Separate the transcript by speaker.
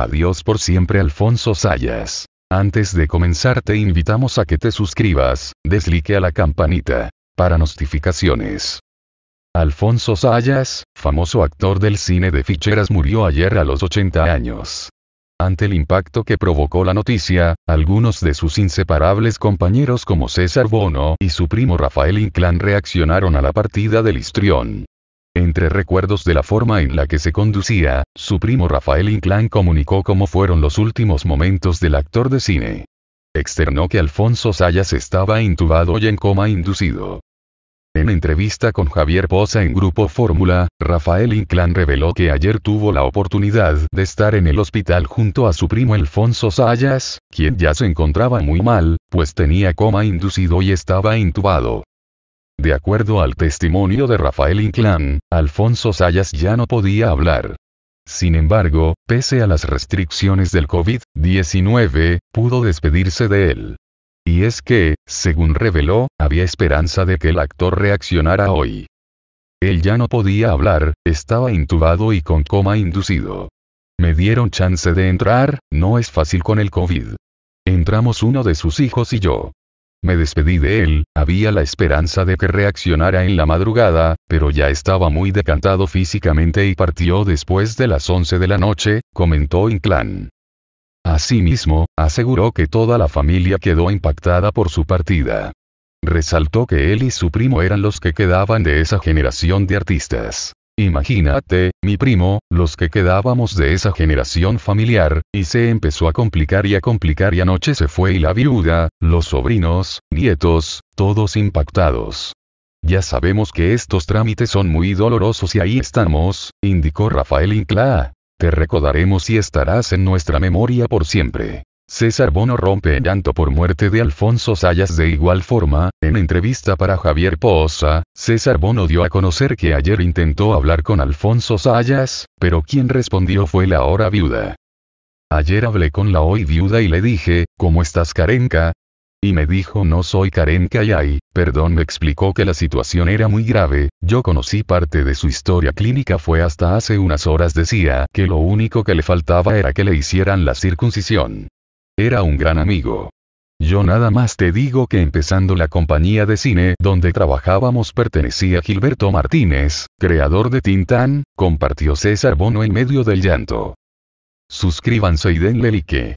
Speaker 1: Adiós por siempre Alfonso Sayas. Antes de comenzar te invitamos a que te suscribas, deslique a la campanita. Para notificaciones. Alfonso Sayas, famoso actor del cine de ficheras murió ayer a los 80 años. Ante el impacto que provocó la noticia, algunos de sus inseparables compañeros como César Bono y su primo Rafael Inclán reaccionaron a la partida del histrión. Entre recuerdos de la forma en la que se conducía, su primo Rafael Inclán comunicó cómo fueron los últimos momentos del actor de cine. Externó que Alfonso Sayas estaba intubado y en coma inducido. En entrevista con Javier Poza en Grupo Fórmula, Rafael Inclán reveló que ayer tuvo la oportunidad de estar en el hospital junto a su primo Alfonso Sayas, quien ya se encontraba muy mal, pues tenía coma inducido y estaba intubado. De acuerdo al testimonio de Rafael Inclán, Alfonso Sayas ya no podía hablar. Sin embargo, pese a las restricciones del COVID-19, pudo despedirse de él. Y es que, según reveló, había esperanza de que el actor reaccionara hoy. Él ya no podía hablar, estaba intubado y con coma inducido. Me dieron chance de entrar, no es fácil con el COVID. Entramos uno de sus hijos y yo. Me despedí de él, había la esperanza de que reaccionara en la madrugada, pero ya estaba muy decantado físicamente y partió después de las 11 de la noche, comentó Inclán. Asimismo, aseguró que toda la familia quedó impactada por su partida. Resaltó que él y su primo eran los que quedaban de esa generación de artistas. Imagínate, mi primo, los que quedábamos de esa generación familiar, y se empezó a complicar y a complicar y anoche se fue y la viuda, los sobrinos, nietos, todos impactados. Ya sabemos que estos trámites son muy dolorosos y ahí estamos, indicó Rafael Inclá. Te recordaremos y estarás en nuestra memoria por siempre. César Bono rompe en llanto por muerte de Alfonso Sayas de igual forma, en entrevista para Javier Poza, César Bono dio a conocer que ayer intentó hablar con Alfonso Sayas, pero quien respondió fue la hora viuda. Ayer hablé con la hoy viuda y le dije, ¿cómo estás Karenka? Y me dijo no soy y ay, perdón me explicó que la situación era muy grave, yo conocí parte de su historia clínica fue hasta hace unas horas decía que lo único que le faltaba era que le hicieran la circuncisión. Era un gran amigo. Yo nada más te digo que empezando la compañía de cine donde trabajábamos pertenecía Gilberto Martínez, creador de Tintán, compartió César Bono en medio del llanto. Suscríbanse y denle like.